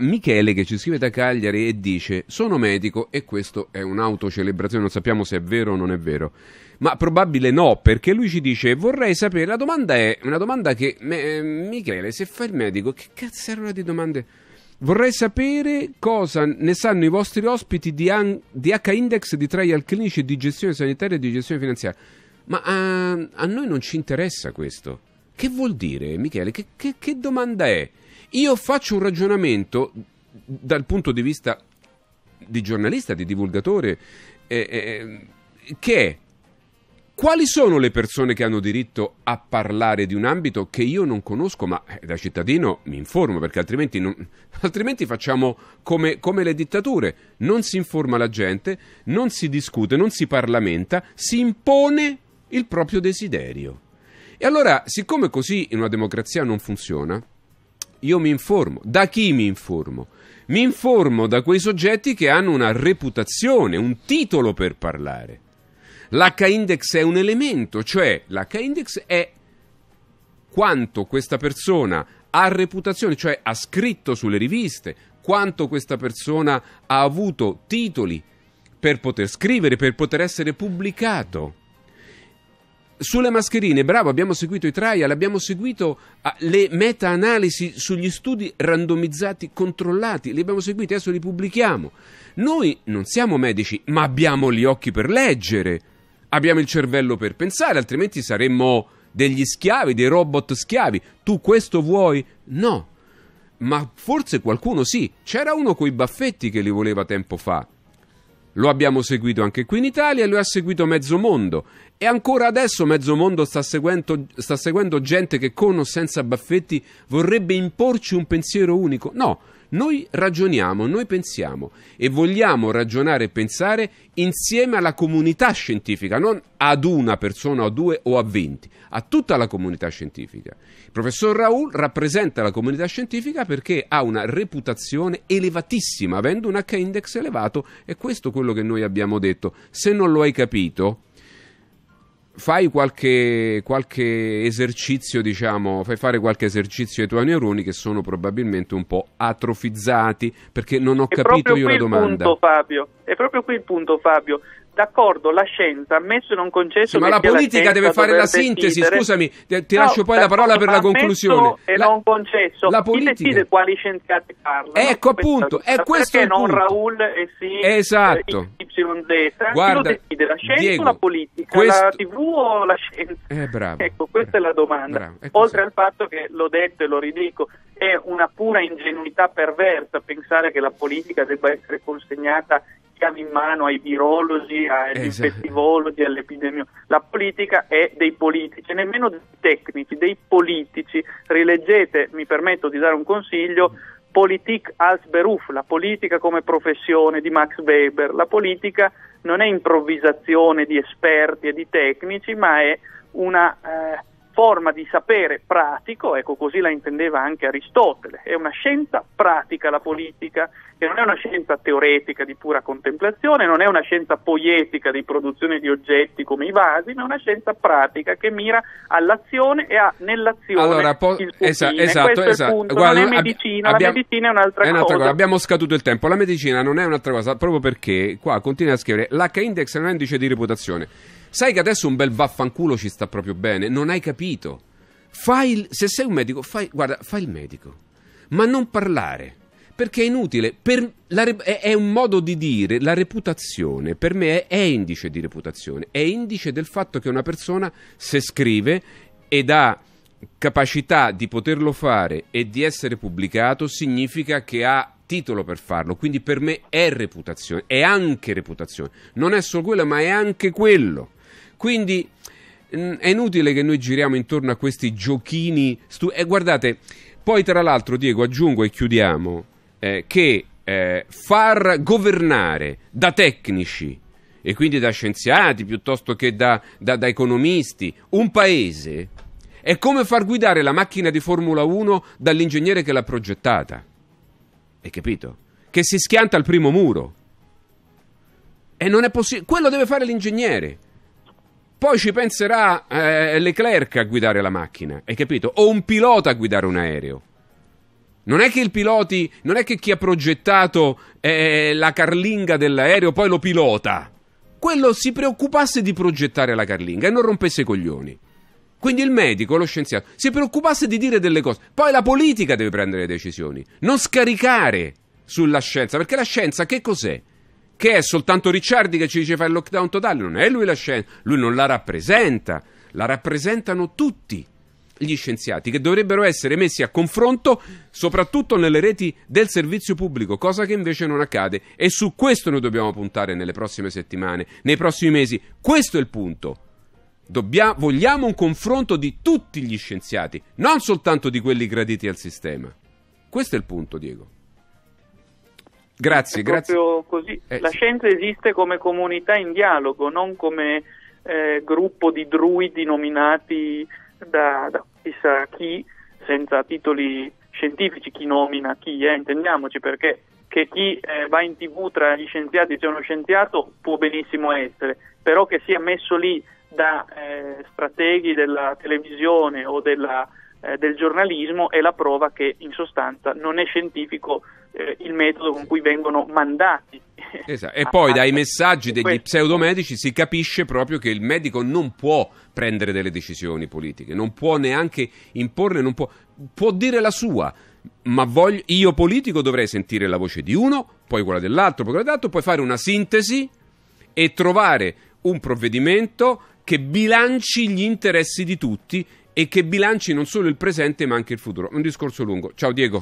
Michele che ci scrive da Cagliari e dice sono medico e questo è un'autocelebrazione, non sappiamo se è vero o non è vero, ma probabile no perché lui ci dice vorrei sapere, la domanda è una domanda che eh, Michele se fa il medico che cazzo era una di domande? Vorrei sapere cosa ne sanno i vostri ospiti di, an- di H-Index, di trial clinici, di gestione sanitaria e di gestione finanziaria, ma a, a noi non ci interessa questo. Che vuol dire, Michele? Che, che, che domanda è? Io faccio un ragionamento dal punto di vista di giornalista, di divulgatore, eh, eh, che è quali sono le persone che hanno diritto a parlare di un ambito che io non conosco, ma eh, da cittadino mi informo, perché altrimenti, non, altrimenti facciamo come, come, le dittature. Non si informa la gente, non si discute, non si parlamenta, si impone il proprio desiderio. E allora, siccome così in una democrazia non funziona, io mi informo. Da chi mi informo? Mi informo da quei soggetti che hanno una reputazione, un titolo per parlare. L'H-index è un elemento, cioè l'H-index è quanto questa persona ha reputazione, cioè ha scritto sulle riviste, quanto questa persona ha avuto titoli per poter scrivere, per poter essere pubblicato. Sulle mascherine, bravo, abbiamo seguito i trial, abbiamo seguito ah, le meta-analisi sugli studi randomizzati controllati, li abbiamo seguiti, adesso li pubblichiamo. Noi non siamo medici, ma abbiamo gli occhi per leggere, abbiamo il cervello per pensare, altrimenti saremmo degli schiavi, dei robot schiavi. Tu questo vuoi? No. Ma forse qualcuno sì. C'era uno coi baffetti che li voleva tempo fa. Lo abbiamo seguito anche qui in Italia, lo ha seguito mezzo mondo e ancora adesso mezzo mondo sta seguendo, sta seguendo gente che con o senza baffetti vorrebbe imporci un pensiero unico. No, noi ragioniamo, noi pensiamo e vogliamo ragionare e pensare insieme alla comunità scientifica, non ad una persona o a due o a venti, a tutta la comunità scientifica. Il professor Raul rappresenta la comunità scientifica perché ha una reputazione elevatissima, avendo un H-index elevato e questo è quello che noi abbiamo detto. Se non lo hai capito fai qualche, qualche, esercizio, diciamo, fai fare qualche esercizio ai tuoi neuroni che sono probabilmente un po' atrofizzati, perché non ho è capito io la domanda. Punto, Fabio. È proprio qui il punto, Fabio d'accordo, la scienza, ammesso in un concesso sì, ma la politica la deve fare la sintesi, decidere. scusami, ti no, lascio poi la parola per la conclusione. E la, non concesso, la politica. chi decide quali scienziati parlano? Ecco appunto, è questo perché il non Raul e sì, eh, esatto. YZ, Guarda, chi lo decide, la scienza Diego, o la politica, questo... la tv o la scienza? Eh, bravo, ecco, questa bravo, è la domanda, bravo, oltre al fatto che l'ho detto e lo ridico, è una pura ingenuità perversa pensare che la politica debba essere consegnata chiavi in mano ai virologi, agli esatto. infettivologi, all'epidemia. La politica è dei politici, nemmeno dei tecnici, dei politici. Rileggete, mi permetto di dare un consiglio, Politik als Beruf, la politica come professione di Max Weber. La politica non è improvvisazione di esperti e di tecnici, ma è una... Eh, forma di sapere pratico, ecco così la intendeva anche Aristotele, è una scienza pratica la politica, che non è una scienza teoretica di pura contemplazione, non è una scienza poietica di produzione di oggetti come i vasi, ma è una scienza pratica che mira all'azione e ha nell'azione allora, po- il esa- esatto, esatto. Guarda, non è medicina, abbiamo, la medicina è un'altra, è un'altra cosa. cosa. Abbiamo scaduto il tempo, la medicina non è un'altra cosa, proprio perché qua continua a scrivere l'H-index è un indice di reputazione. Sai che adesso un bel vaffanculo ci sta proprio bene, non hai capito. Fai il, se sei un medico, fai, guarda, fai il medico, ma non parlare. Perché è inutile, per, la, è, è un modo di dire, la reputazione per me è, è indice di reputazione, è indice del fatto che una persona se scrive ed ha capacità di poterlo fare e di essere pubblicato significa che ha titolo per farlo, quindi per me è reputazione, è anche reputazione, non è solo quello ma è anche quello. Quindi mh, mm, è inutile che noi giriamo intorno a questi giochini. Stu- e guardate, poi tra l'altro, Diego, aggiungo e chiudiamo eh, che eh, far governare da tecnici e quindi da scienziati piuttosto che da, da, da economisti un paese è come far guidare la macchina di Formula 1 dall'ingegnere che l'ha progettata. Hai capito? Che si schianta al primo muro. E non è possibile. Quello deve fare l'ingegnere. Poi ci penserà eh, Leclerc a guidare la macchina, hai capito? O un pilota a guidare un aereo. Non è che il piloti, non è che chi ha progettato eh, la carlinga dell'aereo poi lo pilota. Quello si preoccupasse di progettare la carlinga e non rompesse i coglioni. Quindi il medico, lo scienziato, si preoccupasse di dire delle cose. Poi la politica deve prendere le decisioni, non scaricare sulla scienza, perché la scienza che cos'è? perché è soltanto Ricciardi che ci dice fai il lockdown totale, non è lui la scienza, lui non la rappresenta, la rappresentano tutti gli scienziati che dovrebbero essere messi a confronto soprattutto nelle reti del servizio pubblico, cosa che invece non accade e su questo noi dobbiamo puntare nelle prossime settimane, nei prossimi mesi. Questo è il punto. Dobbia, vogliamo un confronto di tutti gli scienziati, non soltanto di quelli graditi al sistema. Questo è il punto, Diego. Grazie, è grazie. Così. Eh, La scienza esiste come comunità in dialogo, non come eh, gruppo di druidi nominati da, da chissà chi senza titoli scientifici, chi nomina chi, eh, intendiamoci perché che chi eh, va in tv tra gli scienziati sia uno scienziato può benissimo essere, però che sia messo lì da eh, strateghi della televisione o della eh, del giornalismo è la prova che in sostanza non è scientifico eh, il metodo con cui vengono mandati. Esatto. E poi dai messaggi degli pseudomedici si capisce proprio che il medico non può prendere delle decisioni politiche, non può neanche imporle, non può, può dire la sua, ma voglio, io politico dovrei sentire la voce di uno, poi quella dell'altro, poi quella dell'altro, poi fare una sintesi e trovare un provvedimento che bilanci gli interessi di tutti e che bilanci non solo il presente ma anche il futuro. Un discorso lungo. Ciao Diego.